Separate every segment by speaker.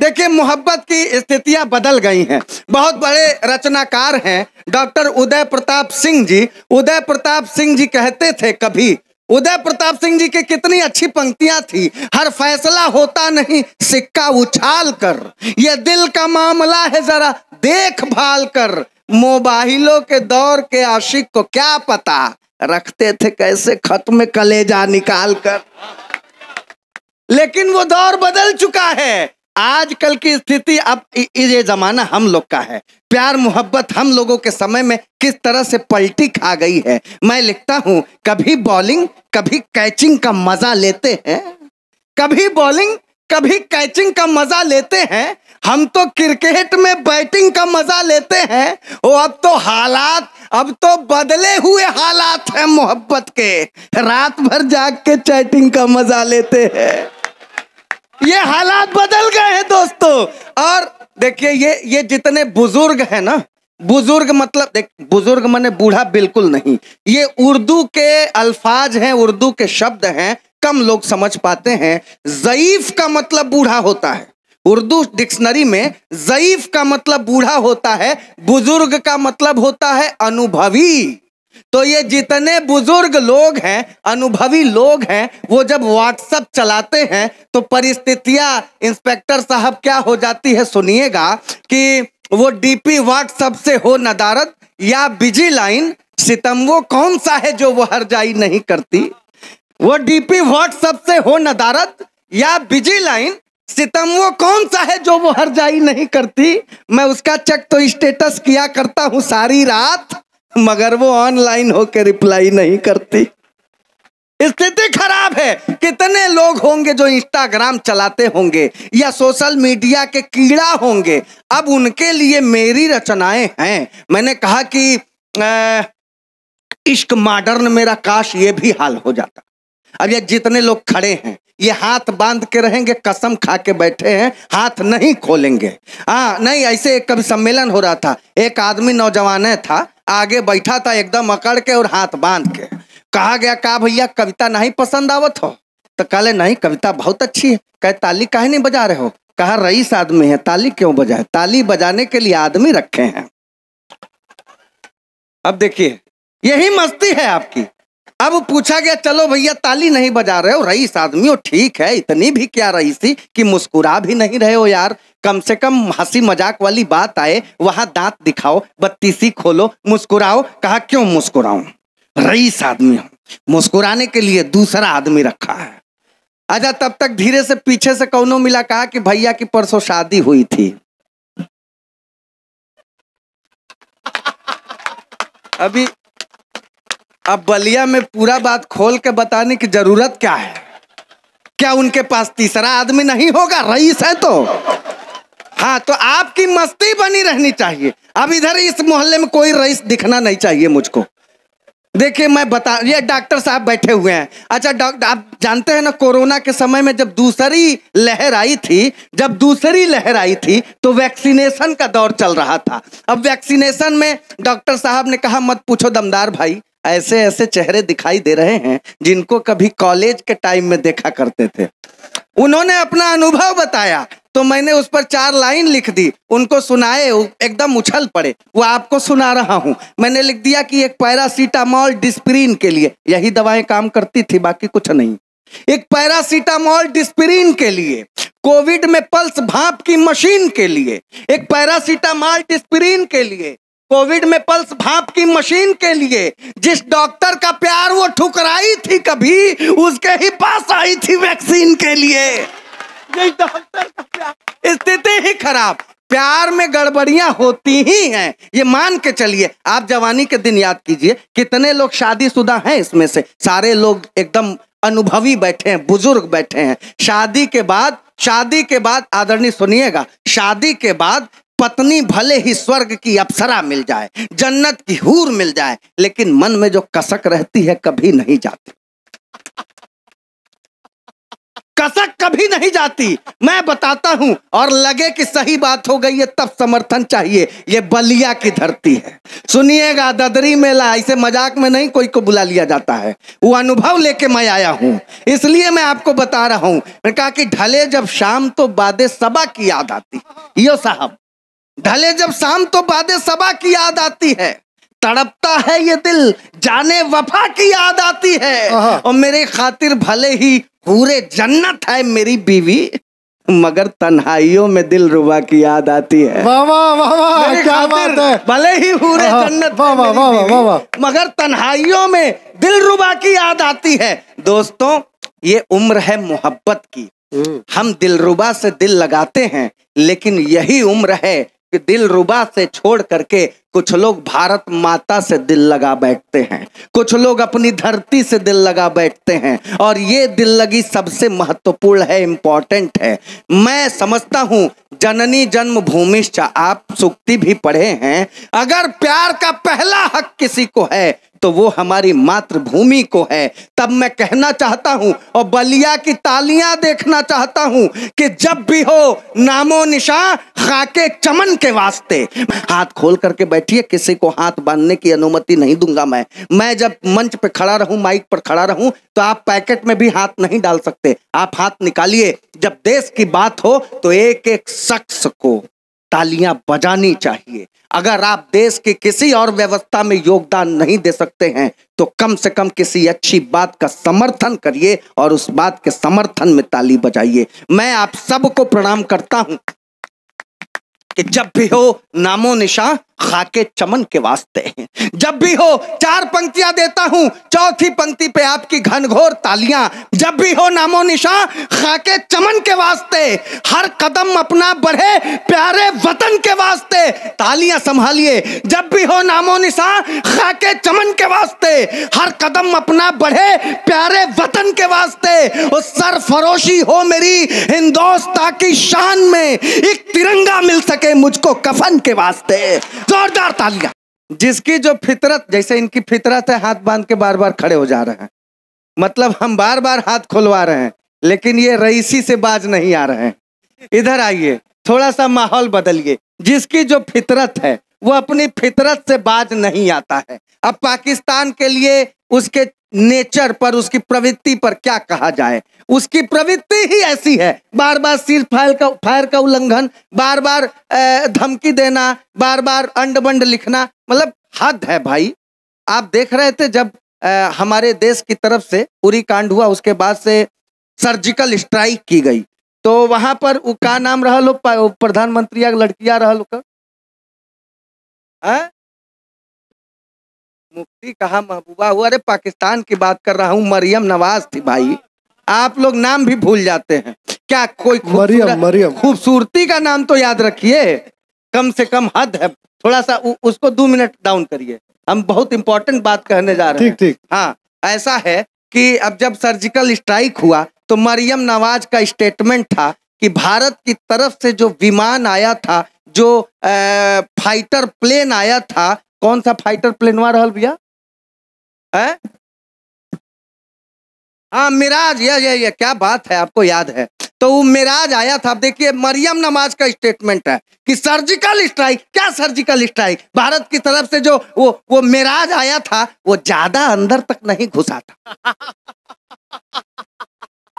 Speaker 1: देखिए मोहब्बत की स्थितियां बदल गई हैं बहुत बड़े रचनाकार हैं डॉक्टर उदय प्रताप सिंह जी उदय प्रताप सिंह जी कहते थे कभी उदय प्रताप सिंह जी की कितनी अच्छी पंक्तियां थी हर फैसला होता नहीं सिक्का उछाल कर ये दिल का मामला है जरा देखभाल कर मोबाइलों के दौर के आशिक को क्या पता रखते थे कैसे खत में कलेजा निकाल कर लेकिन वो दौर बदल चुका है आजकल की स्थिति अब ये जमाना हम लोग का है प्यार मोहब्बत हम लोगों के समय में किस तरह से पलटी खा गई है मैं लिखता हूं कभी बॉलिंग कभी कैचिंग का मजा लेते हैं कभी बॉलिंग कभी कैचिंग का मजा लेते हैं हम तो क्रिकेट में बैटिंग का मजा लेते हैं वो अब तो हालात अब तो बदले हुए हालात हैं मोहब्बत के रात भर जाग के चैटिंग का मजा लेते हैं ये हालात बदल गए हैं दोस्तों और देखिए ये ये जितने बुजुर्ग हैं ना बुजुर्ग मतलब देख बुजुर्ग मैंने बूढ़ा बिल्कुल नहीं ये उर्दू के अल्फाज हैं उर्दू के शब्द हैं कम लोग समझ पाते हैं जयीफ का मतलब बूढ़ा होता है उर्दू डिक्शनरी में जयीफ का मतलब बूढ़ा होता है बुजुर्ग का मतलब होता है अनुभवी तो ये जितने बुजुर्ग लोग हैं अनुभवी लोग हैं वो जब व्हाट्सएप चलाते हैं तो परिस्थितियां इंस्पेक्टर साहब क्या हो जाती है सुनिएगा कि वो डीपी व्हाट्सएप से हो नदारत या बिजी लाइन सितम वो कौन सा है जो वो हर जाई नहीं करती वो डीपी व्हाट्सएप से हो नदारत या बिजी लाइन सितम वो कौन सा है जो वो हर जाई नहीं करती मैं उसका चेक तो स्टेटस किया करता हूँ सारी रात मगर वो ऑनलाइन होकर रिप्लाई नहीं करती स्थिति खराब है कितने लोग होंगे जो इंस्टाग्राम चलाते होंगे या सोशल मीडिया के कीड़ा होंगे अब उनके लिए मेरी रचनाएं हैं मैंने कहा कि इश्क मॉडर्न मेरा काश ये भी हाल हो जाता अब ये जितने लोग खड़े हैं ये हाथ बांध के रहेंगे कसम खा के बैठे हैं हाथ नहीं खोलेंगे हाँ नहीं ऐसे एक कभी सम्मेलन हो रहा था एक आदमी नौजवान है था आगे बैठा था एकदम अकड़ के और हाथ बांध के कहा गया का भैया कविता नहीं पसंद आवत हो तो कहले नहीं कविता बहुत अच्छी है कहे ताली कहे नहीं बजा रहे हो कहा रईस आदमी है ताली क्यों बजाए ताली बजाने के लिए आदमी रखे हैं अब देखिए यही मस्ती है आपकी अब पूछा गया चलो भैया ताली नहीं बजा रहे हो रईस आदमी हो ठीक है इतनी भी क्या रही थी कि मुस्कुरा भी नहीं रहे हो यार कम से कम हंसी मजाक वाली बात आए वहां दांत दिखाओ बत्तीसी खोलो मुस्कुराओ कहा क्यों मुस्कुराऊ रईस आदमी हो मुस्कुराने के लिए दूसरा आदमी रखा है अच्छा तब तक धीरे से पीछे से कौनो मिला कहा कि भैया की परसों शादी हुई थी अभी अब बलिया में पूरा बात खोल के बताने की जरूरत क्या है क्या उनके पास तीसरा आदमी नहीं होगा रईस है तो हाँ तो आपकी मस्ती बनी रहनी चाहिए अब इधर इस मोहल्ले में कोई रईस दिखना नहीं चाहिए मुझको देखिए मैं बता ये डॉक्टर साहब बैठे हुए हैं अच्छा डॉक्टर आप जानते हैं ना कोरोना के समय में जब दूसरी लहर आई थी जब दूसरी लहर आई थी तो वैक्सीनेशन का दौर चल रहा था अब वैक्सीनेशन में डॉक्टर साहब ने कहा मत पूछो दमदार भाई ऐसे ऐसे चेहरे दिखाई दे रहे हैं जिनको कभी कॉलेज के टाइम में देखा करते थे उन्होंने अपना अनुभव बताया तो मैंने उस पर चार लाइन लिख दी उनको सुनाए एकदम उछल पड़े वो आपको सुना रहा हूँ मैंने लिख दिया कि एक पैरासीटामोल डिस्प्रीन के लिए यही दवाएं काम करती थी बाकी कुछ नहीं एक पैरासीटामोल डिस्प्रीन के लिए कोविड में पल्स भाप की मशीन के लिए एक पैरासीटामोल डिस्प्रीन के लिए कोविड में पल्स भाप की मशीन के लिए जिस डॉक्टर का प्यार वो ठुकराई थी कभी उसके ही पास आई थी वैक्सीन के लिए जिस डॉक्टर का प्यार स्थिति ही खराब प्यार में गड़बड़ियां होती ही हैं ये मान के चलिए आप जवानी के दिन याद कीजिए कितने लोग शादीशुदा हैं इसमें से सारे लोग एकदम अनुभवी बैठे हैं बुजुर्ग बैठे हैं शादी के बाद शादी के बाद आदरणीय सुनिएगा शादी के बाद पत्नी भले ही स्वर्ग की अप्सरा मिल जाए जन्नत की हूर मिल जाए लेकिन मन में जो कसक रहती है कभी नहीं जाती कसक कभी नहीं जाती मैं बताता हूं और लगे कि सही बात हो गई है तब समर्थन चाहिए ये बलिया की धरती है सुनिएगा ददरी मेला इसे मजाक में नहीं कोई को बुला लिया जाता है वो अनुभव लेके मैं आया हूं इसलिए मैं आपको बता रहा हूं मैंने कहा कि ढले जब शाम तो बादे सबा की याद आती यो साहब ढले जब शाम तो बादे सबा की याद आती है तड़पता है ये दिल जाने वफा की याद आती है और मेरे खातिर भले ही पूरे जन्नत है मेरी बीवी मगर तन्हाइयों में दिल रुबा की याद आती है वावा वावा क्या बात है भले ही पूरे जन्नत वावा वावा वावा मगर तन्हाइयों में दिल रुबा की याद आती है दोस्तों ये उम्र है मोहब्बत की हम्म। हम दिलरुबा से दिल लगाते हैं लेकिन यही उम्र है कि दिल रुबा से छोड़ करके कुछ लोग भारत माता से दिल लगा बैठते हैं कुछ लोग अपनी धरती से दिल लगा बैठते हैं और ये दिल लगी सबसे महत्वपूर्ण है इम्पॉर्टेंट है मैं समझता हूँ जननी जन्म जन्मभूमिश्च आप सुक्ति भी पढ़े हैं अगर प्यार का पहला हक किसी को है तो वो हमारी मातृभूमि को है तब मैं कहना चाहता हूं और बलिया की तालियां देखना चाहता हूं कि जब भी हो नामो निशा खाके चमन के वास्ते हाथ खोल करके बैठिए किसी को हाथ बांधने की अनुमति नहीं दूंगा मैं मैं जब मंच पर खड़ा रहूं माइक पर खड़ा रहूं तो आप पैकेट में भी हाथ नहीं डाल सकते आप हाथ निकालिए जब देश की बात हो तो एक एक शख्स को तालियां बजानी चाहिए अगर आप देश के किसी और व्यवस्था में योगदान नहीं दे सकते हैं तो कम से कम किसी अच्छी बात का समर्थन करिए और उस बात के समर्थन में ताली बजाइए मैं आप सबको प्रणाम करता हूं कि जब भी हो नामो निशा खाके चमन के वास्ते हैं जब भी हो चार पंक्तियां देता हूं चौथी पंक्ति पे आपकी घनघोर तालियां जब भी हो नामो निशा खाके चमन के वास्ते हर कदम अपना बढ़े प्यारे वतन के वास्ते तालियां संभालिए जब भी हो नामो निशा खाके चमन के वास्ते हर कदम अपना बढ़े प्यारे वतन के वास्ते उस फरोशी हो मेरी हिंदोस्ता की शान में एक तिरंगा मिल सके मुझको कफन के वास्ते जोरदार तालियां जिसकी जो फितरत जैसे इनकी फितरत है हाथ बांध के बार बार खड़े हो जा रहे हैं मतलब हम बार बार हाथ खुलवा रहे हैं लेकिन ये रईसी से बाज नहीं आ रहे हैं इधर आइए थोड़ा सा माहौल बदलिए जिसकी जो फितरत है वो अपनी फितरत से बाज नहीं आता है अब पाकिस्तान के लिए उसके नेचर पर उसकी प्रवृत्ति पर क्या कहा जाए उसकी प्रवृत्ति ही ऐसी है बार बार सिर फायर का फायर का उल्लंघन बार बार धमकी देना बार बार अंड बंड लिखना मतलब हद है भाई आप देख रहे थे जब आ, हमारे देश की तरफ से पूरी कांड हुआ उसके बाद से सर्जिकल स्ट्राइक की गई तो वहां पर वो का नाम रहा लो प्रधानमंत्री लड़किया रहा लो का? हाँ? मुफ्ती कहा महबूबा हुआ अरे पाकिस्तान की बात कर रहा हूँ मरियम नवाज थी भाई आप लोग नाम भी भूल जाते हैं क्या कोई मरियम मरियम खूबसूरती का नाम तो याद रखिए कम से कम हद है थोड़ा सा उ, उसको दो मिनट डाउन करिए हम बहुत इंपॉर्टेंट बात कहने जा रहे हैं ठीक ठीक हाँ ऐसा है कि अब जब सर्जिकल स्ट्राइक हुआ तो मरियम नवाज का स्टेटमेंट था कि भारत की तरफ से जो विमान आया था जो आ, फाइटर प्लेन आया था कौन सा फाइटर प्लेनवा रहा भैया हाँ मिराज यह यह यह क्या बात है आपको याद है तो वो मिराज आया था देखिए मरियम नमाज का स्टेटमेंट है कि सर्जिकल स्ट्राइक क्या सर्जिकल स्ट्राइक भारत की तरफ से जो वो वो मिराज आया था वो ज्यादा अंदर तक नहीं घुसा था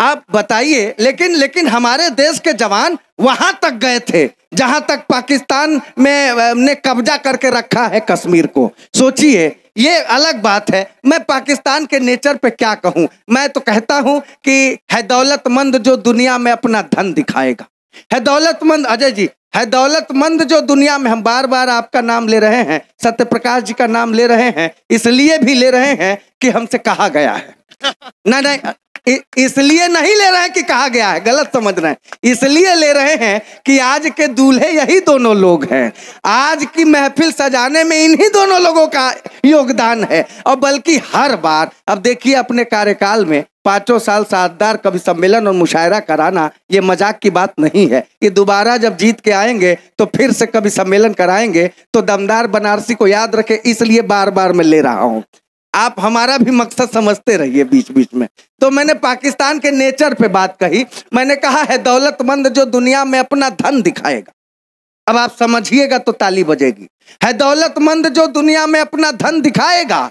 Speaker 1: आप बताइए लेकिन लेकिन हमारे देश के जवान वहां तक गए थे जहां तक पाकिस्तान में ने कब्जा करके रखा है कश्मीर को सोचिए ये अलग बात है मैं पाकिस्तान के नेचर पे क्या कहूँ मैं तो कहता हूँ कि है दौलतमंद जो दुनिया में अपना धन दिखाएगा है दौलतमंद अजय जी है दौलतमंद जो दुनिया में हम बार बार आपका नाम ले रहे हैं सत्य प्रकाश जी का नाम ले रहे हैं इसलिए भी ले रहे हैं कि हमसे कहा गया है ना नहीं इसलिए नहीं ले रहे हैं कि कहा गया है गलत समझ रहे हैं इसलिए ले रहे हैं कि आज के दूल्हे यही दोनों लोग हैं आज की महफिल सजाने में इन्हीं दोनों लोगों का योगदान है और बल्कि हर बार अब देखिए अपने कार्यकाल में पांचों साल सातदार कभी सम्मेलन और मुशायरा कराना ये मजाक की बात नहीं है ये दोबारा जब जीत के आएंगे तो फिर से कभी सम्मेलन कराएंगे तो दमदार बनारसी को याद रखे इसलिए बार बार मैं ले रहा हूँ आप हमारा भी मकसद समझते रहिए बीच बीच में तो मैंने पाकिस्तान के नेचर पे बात कही मैंने कहा है दौलतमंद जो दुनिया में अपना धन दिखाएगा अब आप समझिएगा तो ताली बजेगी है दौलतमंद जो दुनिया में अपना धन दिखाएगा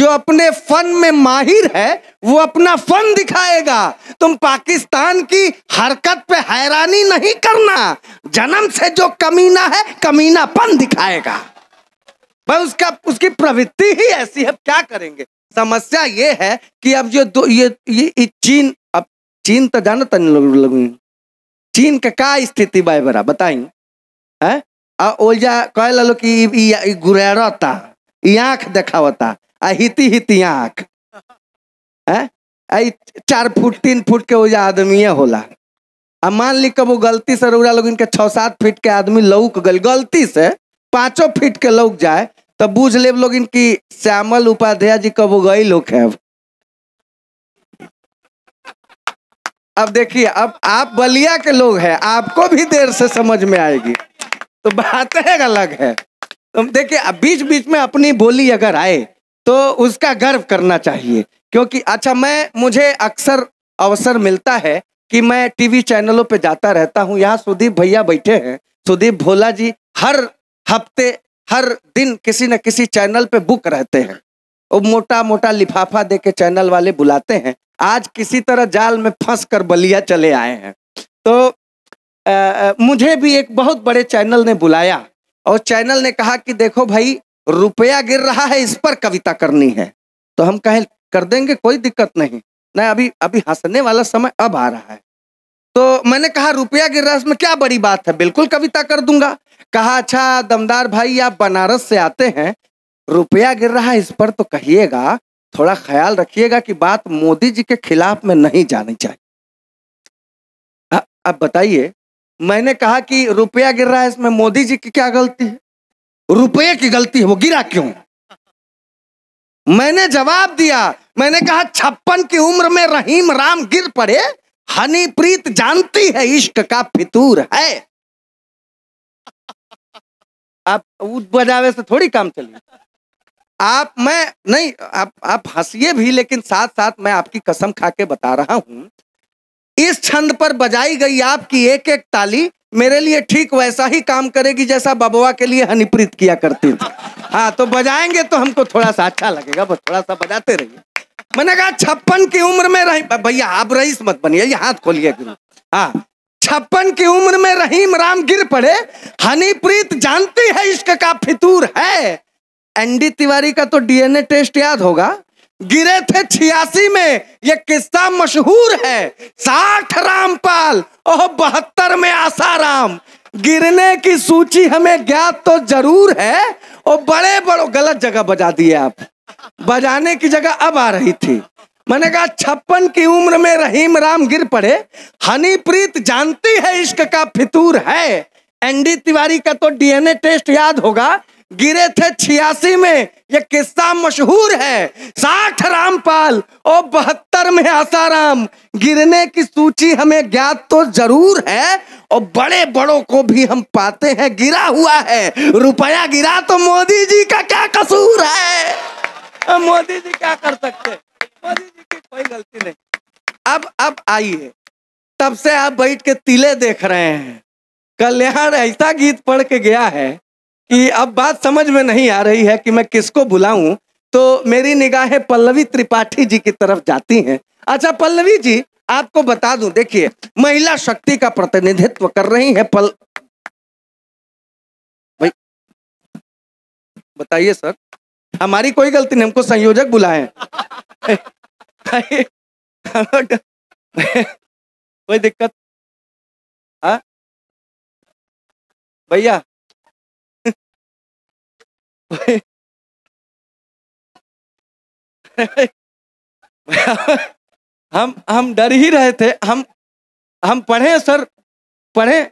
Speaker 1: जो अपने फन में माहिर है वो अपना फन दिखाएगा तुम पाकिस्तान की हरकत पे हैरानी नहीं करना जन्म से जो कमीना है कमीनापन दिखाएगा भाई उसका उसकी प्रवृत्ति ही ऐसी है क्या करेंगे समस्या ये है कि अब जो दो ये ये चीन अब चीन तो जानो तन तो लोग चीन का का स्थिति बाय बरा बताई है आ कह लो कि गुरेरता ई देखावता आ हिती हिती आंख है चार फुट तीन फुट के ओजा आदमी होला आ मान ली कब गलती से रोजा लोग इनके छः सात फीट के आदमी लौक गल गलती से पाँचों फीट के लौक जाए तब बूझ ले लोगिन की श्यामल उपाध्याय जी कबो गई लोग है अब देखिए अब आप बलिया के लोग हैं आपको भी देर से समझ में आएगी तो बात है अलग है तो देखिए अब बीच बीच में अपनी बोली अगर आए तो उसका गर्व करना चाहिए क्योंकि अच्छा मैं मुझे अक्सर अवसर मिलता है कि मैं टीवी चैनलों पे जाता रहता हूँ यहाँ सुदीप भैया बैठे हैं सुदीप भोला जी हर हफ्ते हर दिन किसी न किसी चैनल पे बुक रहते हैं और मोटा मोटा लिफाफा दे के चैनल वाले बुलाते हैं आज किसी तरह जाल में फंस कर बलिया चले आए हैं तो आ, मुझे भी एक बहुत बड़े चैनल ने बुलाया और चैनल ने कहा कि देखो भाई रुपया गिर रहा है इस पर कविता करनी है तो हम कहें कर देंगे कोई दिक्कत नहीं न अभी अभी हंसने वाला समय अब आ रहा है मैंने कहा रुपया गिर रहा है इसमें क्या बड़ी बात है बिल्कुल कविता कर दूंगा कहा अच्छा दमदार भाई आप बनारस से आते हैं रुपया गिर रहा है इस पर तो कहिएगा थोड़ा ख्याल रखिएगा कि बात मोदी जी के खिलाफ में नहीं जानी चाहिए अब बताइए मैंने कहा कि रुपया गिर रहा है इसमें मोदी जी की क्या गलती है रुपये की गलती है वो गिरा क्यों मैंने जवाब दिया मैंने कहा छप्पन की उम्र में रहीम राम गिर पड़े प्रीत जानती है इश्क का फितूर है आप ऊद बजावे से थोड़ी काम चलिए आप मैं नहीं आप आप हंसिए भी लेकिन साथ साथ मैं आपकी कसम खा के बता रहा हूं इस छंद पर बजाई गई आपकी एक एक ताली मेरे लिए ठीक वैसा ही काम करेगी जैसा बबुआ के लिए हनीप्रीत किया करती थी हाँ तो बजाएंगे तो हमको थोड़ा सा अच्छा लगेगा बस थोड़ा सा बजाते रहिए मैंने कहा छप्पन की उम्र में रही भैया आप रईस मत बनिए ये हाथ खोलिए हाँ छप्पन की उम्र में रहीम राम गिर पड़े हनीप्रीत जानती है इश्क का फितूर है एनडी तिवारी का तो डीएनए टेस्ट याद होगा गिरे थे छियासी में ये किस्सा मशहूर है साठ रामपाल और बहत्तर में आसाराम गिरने की सूची हमें ज्ञात तो जरूर है और बड़े बड़ो गलत जगह बजा दिए आप बजाने की जगह अब आ रही थी मैंने कहा छप्पन की उम्र में रहीम राम गिर पड़े हनीप्रीत जानती है इश्क का फितूर है एनडी तिवारी का तो डीएनए टेस्ट याद होगा गिरे थे छियासी में ये किस्सा मशहूर है साठ रामपाल और बहत्तर में आसाराम गिरने की सूची हमें ज्ञात तो जरूर है और बड़े बड़ों को भी हम पाते हैं गिरा हुआ है रुपया गिरा तो मोदी जी का क्या कसूर है मोदी जी क्या कर सकते मोदी जी की कोई गलती नहीं अब अब आइए तब से आप बैठ के तिले देख रहे हैं कल्याण ऐसा गीत पढ़ के गया है कि अब बात समझ में नहीं आ रही है कि मैं किसको बुलाऊं तो मेरी निगाहें पल्लवी त्रिपाठी जी की तरफ जाती हैं अच्छा पल्लवी जी आपको बता दूं देखिए महिला शक्ति का प्रतिनिधित्व कर रही है पल भाई बताइए सर हमारी कोई गलती नहीं हमको संयोजक बुलाए कोई दिक्कत भैया हम हम डर ही रहे थे हम हम पढ़े सर पढ़े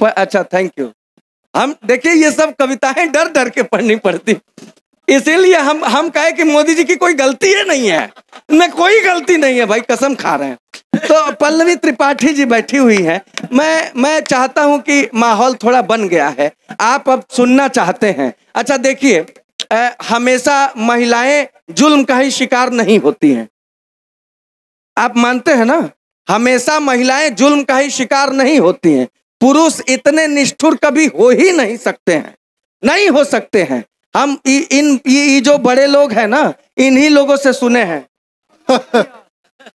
Speaker 1: प, अच्छा थैंक यू हम देखिए ये सब कविताएं डर डर के पढ़नी पड़ती इसीलिए हम हम कहे कि मोदी जी की कोई गलती है नहीं है न कोई गलती नहीं है भाई कसम खा रहे हैं तो पल्लवी त्रिपाठी जी बैठी हुई हैं मैं मैं चाहता हूं कि माहौल थोड़ा बन गया है आप अब सुनना चाहते हैं अच्छा देखिए हमेशा महिलाएं जुल्म का ही शिकार नहीं होती हैं आप मानते हैं ना हमेशा महिलाएं जुल्म का ही शिकार नहीं होती हैं पुरुष इतने निष्ठुर कभी हो ही नहीं सकते हैं नहीं हो सकते हैं हम इ, इन इ जो बड़े लोग हैं ना इन्हीं लोगों से सुने हैं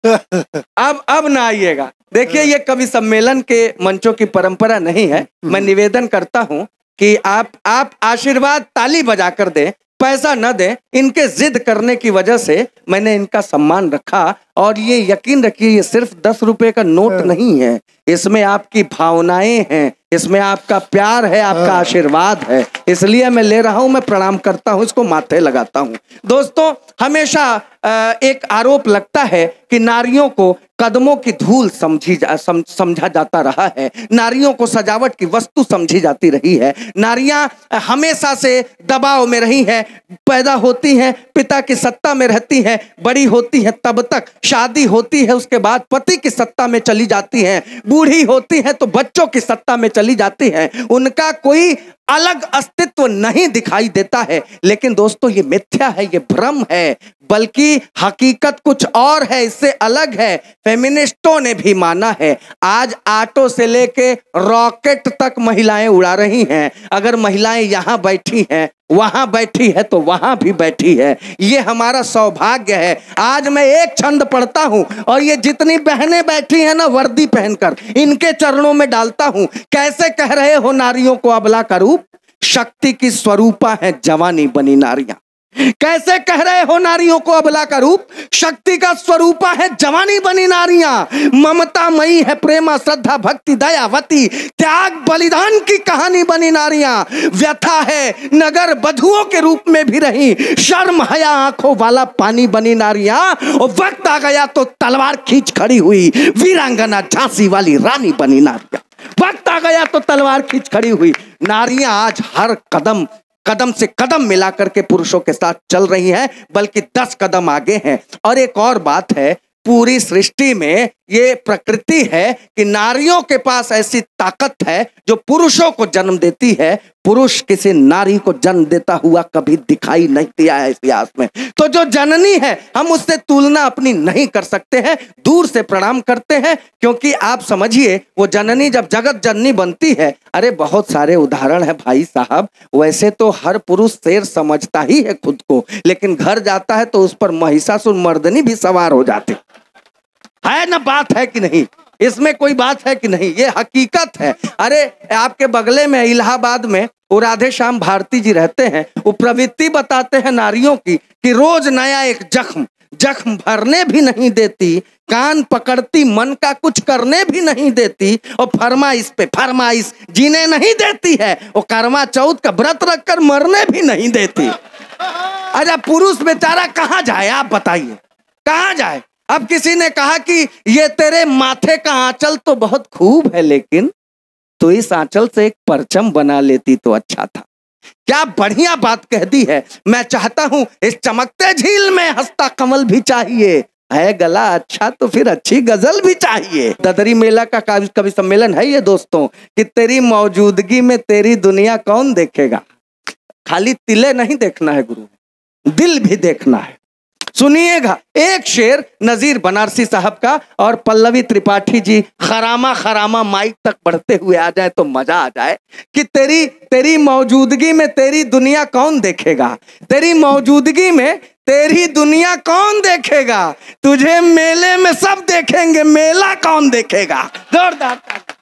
Speaker 1: अब अब ना आइएगा देखिए ये कवि सम्मेलन के मंचों की परंपरा नहीं है हम्म। मैं निवेदन करता हूं कि आप आप आशीर्वाद ताली बजा कर दें पैसा न दें इनके जिद करने की वजह से मैंने इनका सम्मान रखा और ये यकीन रखिए ये सिर्फ दस रुपए का नोट हाँ। नहीं है इसमें आपकी भावनाएं हैं इसमें आपका प्यार है आपका हाँ। आशीर्वाद है इसलिए मैं ले रहा हूं मैं प्रणाम करता हूं इसको माथे लगाता हूं दोस्तों हमेशा एक आरोप लगता है कि नारियों को कदमों की धूल समझी जा, सम, समझा जाता रहा है नारियों को सजावट की वस्तु समझी जाती रही है नारियां हमेशा से दबाव में रही हैं पैदा होती हैं पिता की सत्ता में रहती हैं बड़ी होती हैं तब तक शादी होती है उसके बाद पति की सत्ता में चली जाती हैं बूढ़ी होती हैं तो बच्चों की सत्ता में चली जाती हैं उनका कोई अलग अस्तित्व नहीं दिखाई देता है लेकिन दोस्तों ये मिथ्या है ये भ्रम है बल्कि हकीकत कुछ और है इससे अलग है फेमिनिस्टों ने भी माना है आज ऑटो से लेके रॉकेट तक महिलाएं उड़ा रही हैं अगर महिलाएं यहाँ बैठी हैं वहां बैठी है तो वहां भी बैठी है ये हमारा सौभाग्य है आज मैं एक छंद पढ़ता हूँ और ये जितनी बहनें बैठी हैं ना वर्दी पहनकर इनके चरणों में डालता हूँ कैसे कह रहे हो नारियों को अबला करूँ शक्ति की स्वरूपा है जवानी बनी नारियां कैसे कह रहे हो नारियों को अबला का रूप शक्ति का स्वरूपा है जवानी बनी नारियां ममता मई है प्रेमा श्रद्धा भक्ति दयावती त्याग बलिदान की कहानी बनी नारियां व्यथा है नगर बधुओं के रूप में भी रही शर्म हया आंखों वाला पानी बनी नारियां और वक्त आ गया तो तलवार खींच खड़ी हुई वीरांगना झांसी वाली रानी बनी नारियां वक्त आ गया तो तलवार खींच खड़ी हुई नारियां आज हर कदम कदम से कदम मिलाकर के पुरुषों के साथ चल रही हैं बल्कि दस कदम आगे हैं और एक और बात है पूरी सृष्टि में ये प्रकृति है कि नारियों के पास ऐसी ताकत है जो पुरुषों को जन्म देती है पुरुष किसी नारी को जन्म देता हुआ कभी दिखाई नहीं दिया है इतिहास में तो जो जननी है हम उससे तुलना अपनी नहीं कर सकते हैं दूर से प्रणाम करते हैं क्योंकि आप समझिए वो जननी जब जगत जननी बनती है अरे बहुत सारे उदाहरण है भाई साहब वैसे तो हर पुरुष शेर समझता ही है खुद को लेकिन घर जाता है तो उस पर महिषासुर मर्दनी भी सवार हो जाती है ना बात है कि नहीं इसमें कोई बात है कि नहीं ये हकीकत है अरे आपके बगले में इलाहाबाद में वो राधे श्याम भारती जी रहते हैं वो प्रवृत्ति बताते हैं नारियों की कि रोज नया एक जख्म जख्म भरने भी नहीं देती कान पकड़ती मन का कुछ करने भी नहीं देती और फरमाइश पे फरमाइश जीने नहीं देती है और करवा चौथ का व्रत रखकर मरने भी नहीं देती अरे अच्छा, पुरुष बेचारा कहाँ जाए आप बताइए कहाँ जाए अब किसी ने कहा कि ये तेरे माथे का आंचल तो बहुत खूब है लेकिन तो इस आंचल से एक परचम बना लेती तो अच्छा था क्या बढ़िया बात कह दी है मैं चाहता हूं इस चमकते झील में हंसता कमल भी चाहिए है गला अच्छा तो फिर अच्छी गजल भी चाहिए ददरी मेला का कवि सम्मेलन है ये दोस्तों कि तेरी मौजूदगी में तेरी दुनिया कौन देखेगा खाली तिले नहीं देखना है गुरु दिल भी देखना है सुनिएगा एक शेर नजीर बनारसी साहब का और पल्लवी त्रिपाठी जी खरामा खरामा माइक तक बढ़ते हुए आ जाए तो मजा आ जाए कि तेरी तेरी मौजूदगी में तेरी दुनिया कौन देखेगा तेरी मौजूदगी में तेरी दुनिया कौन देखेगा तुझे मेले में सब देखेंगे मेला कौन देखेगा जोरदार